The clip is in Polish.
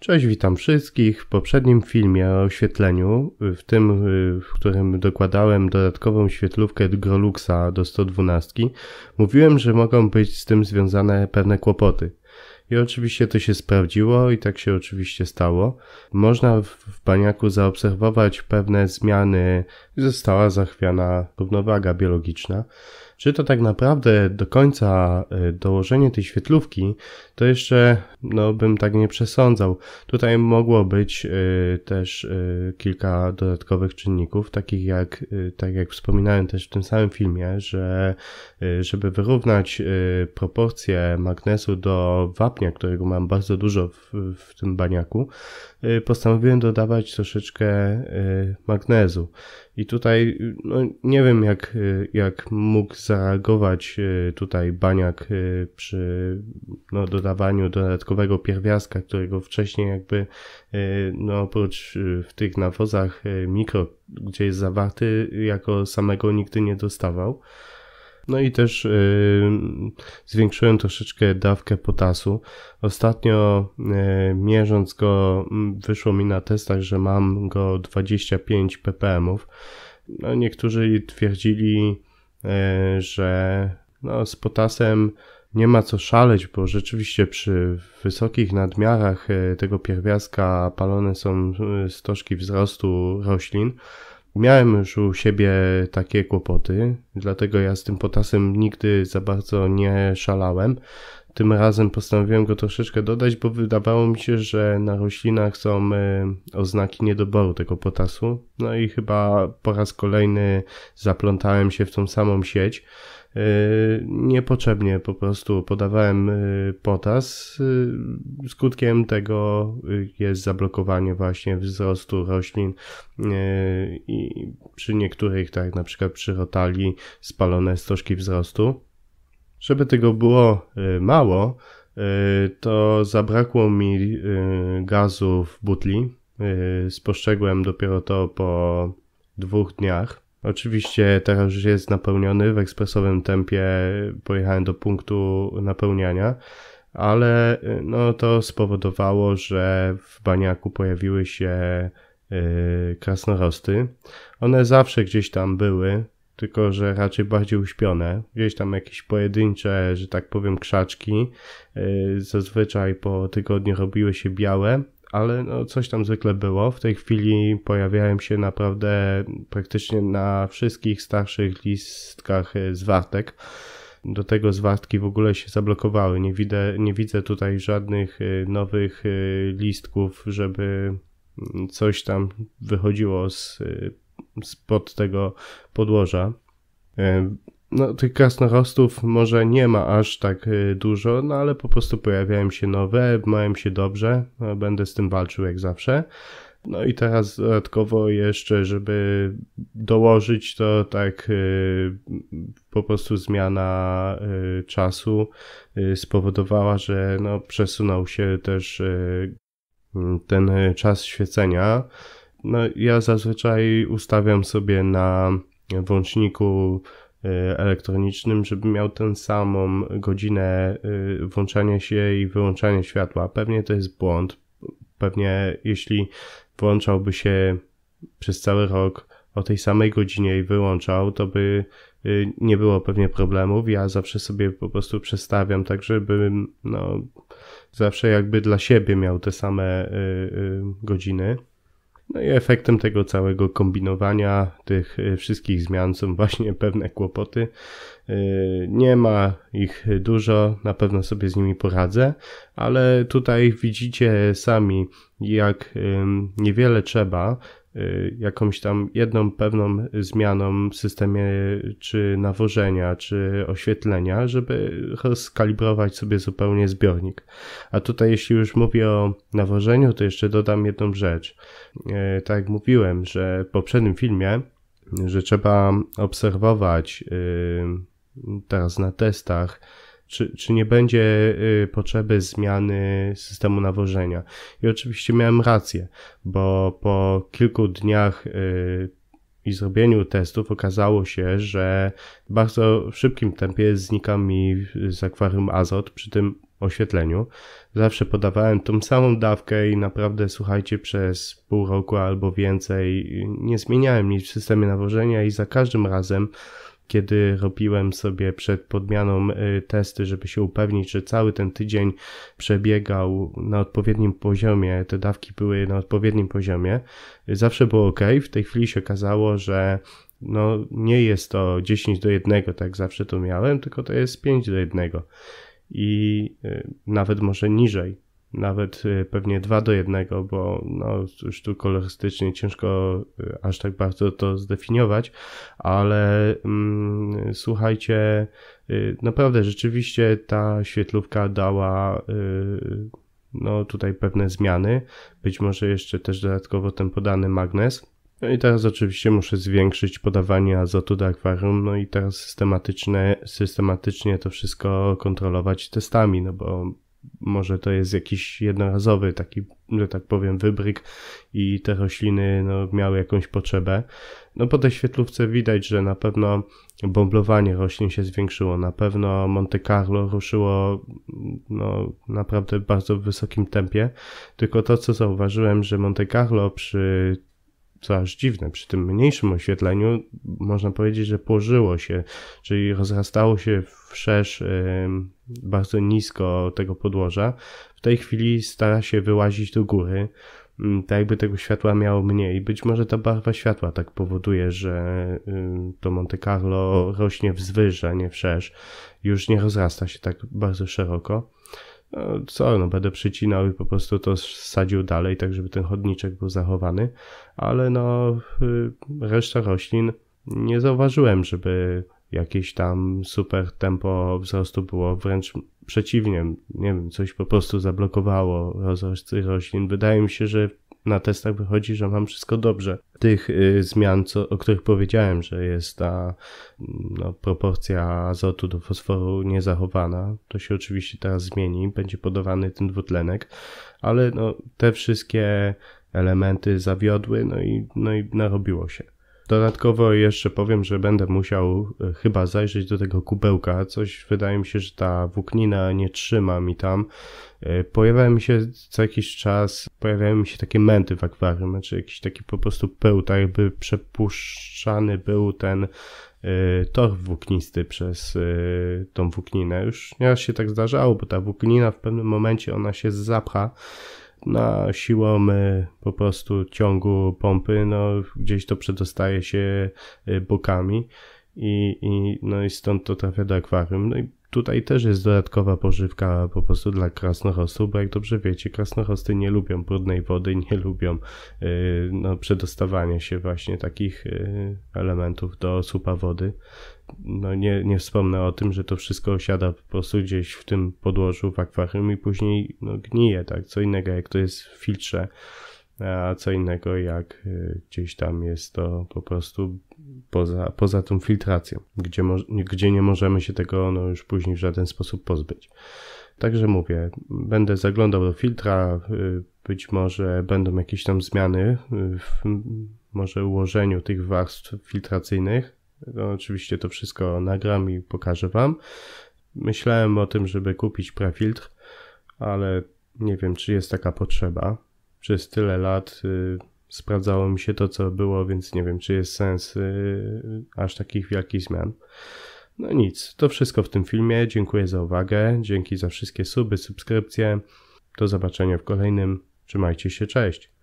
Cześć, witam wszystkich. W poprzednim filmie o oświetleniu, w tym, y, w którym dokładałem dodatkową świetlówkę Groluxa do 112, mówiłem, że mogą być z tym związane pewne kłopoty. I oczywiście to się sprawdziło i tak się oczywiście stało. Można w baniaku zaobserwować pewne zmiany. Została zachwiana równowaga biologiczna. Czy to tak naprawdę do końca e, dołożenie tej świetlówki, to jeszcze no, bym tak nie przesądzał. Tutaj mogło być e, też e, kilka dodatkowych czynników, takich jak, tak jak wspominałem też w tym samym filmie, że żeby wyrównać proporcje magnesu do wapnia, którego mam bardzo dużo w, w tym baniaku, postanowiłem dodawać troszeczkę magnezu. I tutaj no, nie wiem, jak, jak mógł zareagować e, tutaj Baniak e, przy no, dodawaniu dodatkowego pierwiastka, którego wcześniej jakby e, no, oprócz w tych nawozach mikro, gdzie jest zawarty, jako samego nigdy nie dostawał. No i też y, zwiększyłem troszeczkę dawkę potasu. Ostatnio y, mierząc go, wyszło mi na testach, że mam go 25 ppm. No, niektórzy twierdzili, y, że no, z potasem nie ma co szaleć, bo rzeczywiście przy wysokich nadmiarach tego pierwiastka palone są stożki wzrostu roślin. Miałem już u siebie takie kłopoty, dlatego ja z tym potasem nigdy za bardzo nie szalałem. Tym razem postanowiłem go troszeczkę dodać, bo wydawało mi się, że na roślinach są e, oznaki niedoboru tego potasu. No i chyba po raz kolejny zaplątałem się w tą samą sieć. E, niepotrzebnie po prostu podawałem e, potas. E, skutkiem tego jest zablokowanie właśnie wzrostu roślin i przy niektórych, tak jak na przykład przy rotali, spalone stożki wzrostu. Żeby tego było mało, to zabrakło mi gazu w butli. Spostrzegłem dopiero to po dwóch dniach. Oczywiście teraz już jest napełniony w ekspresowym tempie. Pojechałem do punktu napełniania, ale y, no to spowodowało, że w baniaku pojawiły się yy, krasnorosty. One zawsze gdzieś tam były, tylko że raczej bardziej uśpione. Gdzieś tam jakieś pojedyncze, że tak powiem, krzaczki. Yy, zazwyczaj po tygodniu robiły się białe ale no, coś tam zwykle było. W tej chwili pojawiają się naprawdę praktycznie na wszystkich starszych listkach e, zwartek. Do tego zwartki w ogóle się zablokowały. Nie widzę, nie widzę tutaj żadnych e, nowych e, listków, żeby mm, coś tam wychodziło z, spod tego podłoża no, tych krasnorostów może nie ma aż tak y, dużo, no ale po prostu pojawiają się nowe, mają się dobrze, no, będę z tym walczył jak zawsze. No i teraz dodatkowo jeszcze, żeby dołożyć to tak y, po prostu zmiana y, czasu spowodowała, że no, przesunął się też ten czas świecenia. No ja zazwyczaj ustawiam sobie na włączniku Y, elektronicznym, żeby miał tę samą godzinę y, włączania się i wyłączania światła. Pewnie to jest błąd. Pewnie jeśli włączałby się przez cały rok o tej samej godzinie i wyłączał, to by y, nie było pewnie problemów. Ja zawsze sobie po prostu przestawiam tak, żebym no, zawsze jakby dla siebie miał te same godziny. No i efektem tego całego kombinowania tych y, wszystkich zmian są właśnie pewne kłopoty. Y, nie ma ich dużo, na pewno sobie z nimi poradzę, ale tutaj widzicie sami, jak niewiele trzeba, Y, jakąś tam jedną pewną zmianą w systemie czy nawożenia, czy oświetlenia, żeby skalibrować sobie zupełnie zbiornik. A tutaj jeśli już mówię o nawożeniu, to jeszcze dodam jedną rzecz. Y, tak jak mówiłem, że w poprzednim filmie, że trzeba obserwować y, teraz na testach, czy, czy nie będzie y, potrzeby zmiany systemu nawożenia. I oczywiście miałem rację, bo po kilku dniach y, i zrobieniu testów okazało się, że w bardzo szybkim tempie znika mi z akwarium azot przy tym oświetleniu. Zawsze podawałem tą samą dawkę i naprawdę, słuchajcie, przez pół roku albo więcej nie zmieniałem nic w systemie nawożenia i za każdym razem kiedy robiłem sobie przed podmianą y, testy, żeby się upewnić, że cały ten tydzień przebiegał na odpowiednim poziomie, te dawki były na odpowiednim poziomie, y, zawsze było ok. W tej chwili się okazało, że no, nie jest to 10 do 1, tak zawsze to miałem, tylko to jest 5 do 1 i y, nawet może niżej nawet y, pewnie 2 do 1, bo no, już tu kolorystycznie ciężko y, aż tak bardzo to zdefiniować, ale mm, słuchajcie, y, naprawdę rzeczywiście ta świetlówka dała no, tutaj pewne zmiany, być może jeszcze też dodatkowo ten podany magnes. No i teraz oczywiście muszę zwiększyć podawanie azotu do akwarium, no i teraz systematycznie systematycznie to wszystko kontrolować testami, no bo może to jest jakiś jednorazowy taki, że tak powiem, wybryk i te rośliny no, miały jakąś potrzebę. No po tej świetlówce widać, że na pewno bąblowanie roślin się zwiększyło, na pewno Monte Carlo ruszyło no, naprawdę bardzo wysokim tempie, tylko to co zauważyłem, że Monte Carlo przy co aż dziwne, przy tym mniejszym oświetleniu można powiedzieć, że położyło się, czyli rozrastało się wszerz bardzo nisko tego podłoża. W tej chwili stara się wyłazić do góry, mm, tak jakby tego światła miało mniej. Być może ta barwa światła tak powoduje, że to Monte Carlo rośnie w zwyż, a nie wszerz. Już nie rozrasta się tak bardzo szeroko. E, co, no będę przycinał i po prostu to sadził dalej, tak żeby ten chodniczek był zachowany, ale no y, reszta roślin nie zauważyłem, żeby jakieś tam super tempo wzrostu było, wręcz przeciwnie, nie wiem, coś po prostu zablokowało rozrost roślin. Wydaje mi się, że na testach wychodzi, że mam wszystko dobrze. Tych y, zmian, co, o których powiedziałem, że jest ta mm, no, proporcja azotu do fosforu niezachowana, to się oczywiście teraz zmieni, będzie podawany ten dwutlenek, ale no, te wszystkie elementy zawiodły, no i, no i narobiło się. Dodatkowo jeszcze powiem, że będę musiał e, chyba zajrzeć do tego kubełka. Coś wydaje mi się, że ta włóknina nie trzyma mi tam. E, pojawiają mi się co jakiś czas, pojawiają mi się takie męty w akwarium, znaczy jakiś taki po prostu pył, tak jakby przepuszczany był ten e, tor włóknisty przez tą włókninę. Już nieraz się tak zdarzało, bo ta włóknina w pewnym momencie ona się zapcha na siłą po prostu ciągu pompy, no gdzieś to przedostaje się y, bokami i, i, no i stąd to trafia do akwarium. No i tutaj też jest dodatkowa pożywka po prostu dla krasnochostów, bo jak dobrze wiecie, krasnochosty nie lubią brudnej wody, nie lubią y, no, przedostawania się właśnie takich y, elementów do supa wody no nie, nie wspomnę o tym, że to wszystko osiada po prostu gdzieś w tym podłożu, w akwarium i później no, gnije, tak? Co innego, jak to jest w filtrze, a co innego, jak y, gdzieś tam jest to po prostu poza, poza tą filtracją, gdzie, mo, gdzie nie możemy się tego no, już później w żaden sposób pozbyć. Także mówię, będę zaglądał do filtra, y, być może będą jakieś tam zmiany y, w może ułożeniu tych warstw filtracyjnych. No, oczywiście to wszystko nagram i pokażę Wam. Myślałem o tym, żeby kupić prefiltr, ale nie wiem, czy jest taka potrzeba. Przez tyle lat y, sprawdzało mi się to, co było, więc nie wiem, czy jest sens y, aż takich wielkich zmian. No nic, to wszystko w tym filmie. Dziękuję za uwagę, dzięki za wszystkie suby, subskrypcje. Do zobaczenia w kolejnym. Trzymajcie się, cześć.